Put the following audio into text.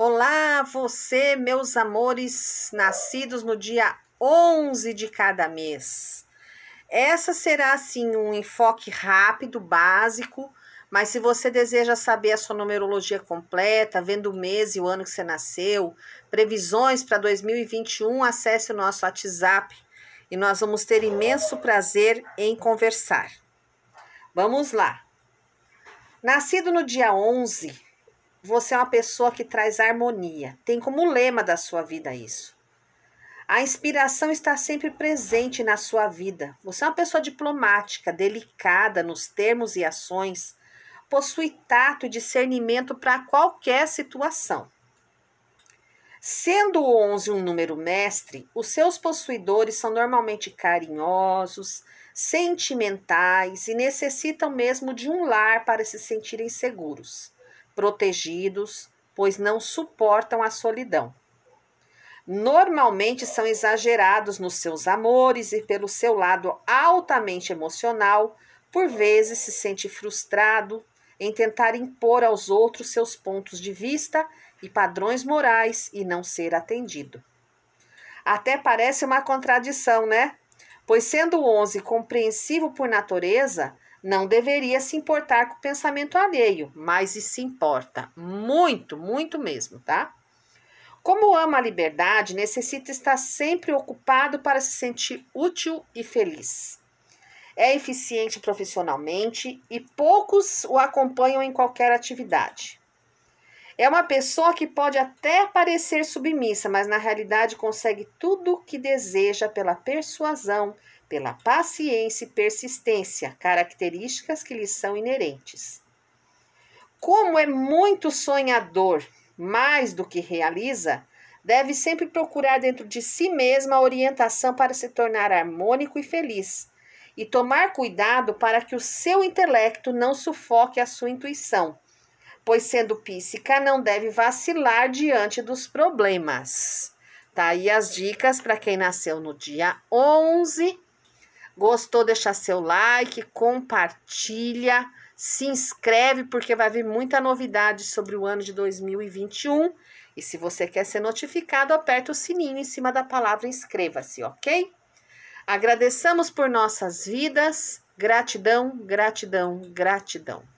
Olá, você, meus amores, nascidos no dia 11 de cada mês. Essa será, assim, um enfoque rápido, básico, mas se você deseja saber a sua numerologia completa, vendo o mês e o ano que você nasceu, previsões para 2021, acesse o nosso WhatsApp e nós vamos ter imenso prazer em conversar. Vamos lá. Nascido no dia 11, você é uma pessoa que traz harmonia. Tem como lema da sua vida isso. A inspiração está sempre presente na sua vida. Você é uma pessoa diplomática, delicada nos termos e ações, possui tato e discernimento para qualquer situação. Sendo o 11 um número mestre, os seus possuidores são normalmente carinhosos, sentimentais e necessitam mesmo de um lar para se sentirem seguros protegidos, pois não suportam a solidão. Normalmente são exagerados nos seus amores e pelo seu lado altamente emocional, por vezes se sente frustrado em tentar impor aos outros seus pontos de vista e padrões morais e não ser atendido. Até parece uma contradição, né? Pois sendo o 11 compreensivo por natureza, não deveria se importar com o pensamento alheio, mas se importa, muito, muito mesmo, tá? Como ama a liberdade, necessita estar sempre ocupado para se sentir útil e feliz. É eficiente profissionalmente e poucos o acompanham em qualquer atividade. É uma pessoa que pode até parecer submissa, mas na realidade consegue tudo o que deseja pela persuasão, pela paciência e persistência, características que lhes são inerentes. Como é muito sonhador, mais do que realiza, deve sempre procurar dentro de si mesma a orientação para se tornar harmônico e feliz, e tomar cuidado para que o seu intelecto não sufoque a sua intuição, pois sendo psíquica não deve vacilar diante dos problemas. Tá aí as dicas para quem nasceu no dia 11 Gostou, deixa seu like, compartilha, se inscreve porque vai vir muita novidade sobre o ano de 2021. E se você quer ser notificado, aperta o sininho em cima da palavra inscreva-se, ok? Agradeçamos por nossas vidas. Gratidão, gratidão, gratidão.